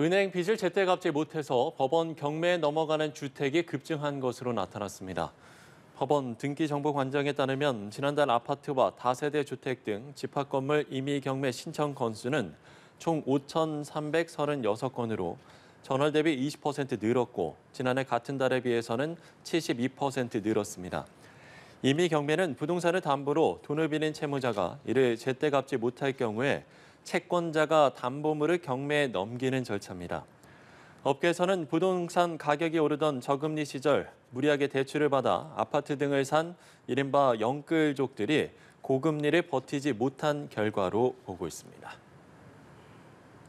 은행 빚을 제때 갚지 못해서 법원 경매에 넘어가는 주택이 급증한 것으로 나타났습니다. 법원 등기정보관장에 따르면 지난달 아파트와 다세대 주택 등 집합 건물 임의 경매 신청 건수는 총 5,336건으로 전월 대비 20% 늘었고 지난해 같은 달에 비해서는 72% 늘었습니다. 임의 경매는 부동산을 담보로 돈을 빌린 채무자가 이를 제때 갚지 못할 경우에 채권자가 담보물을 경매에 넘기는 절차입니다. 업계에서는 부동산 가격이 오르던 저금리 시절 무리하게 대출을 받아 아파트 등을 산 이른바 영끌족들이 고금리를 버티지 못한 결과로 보고 있습니다.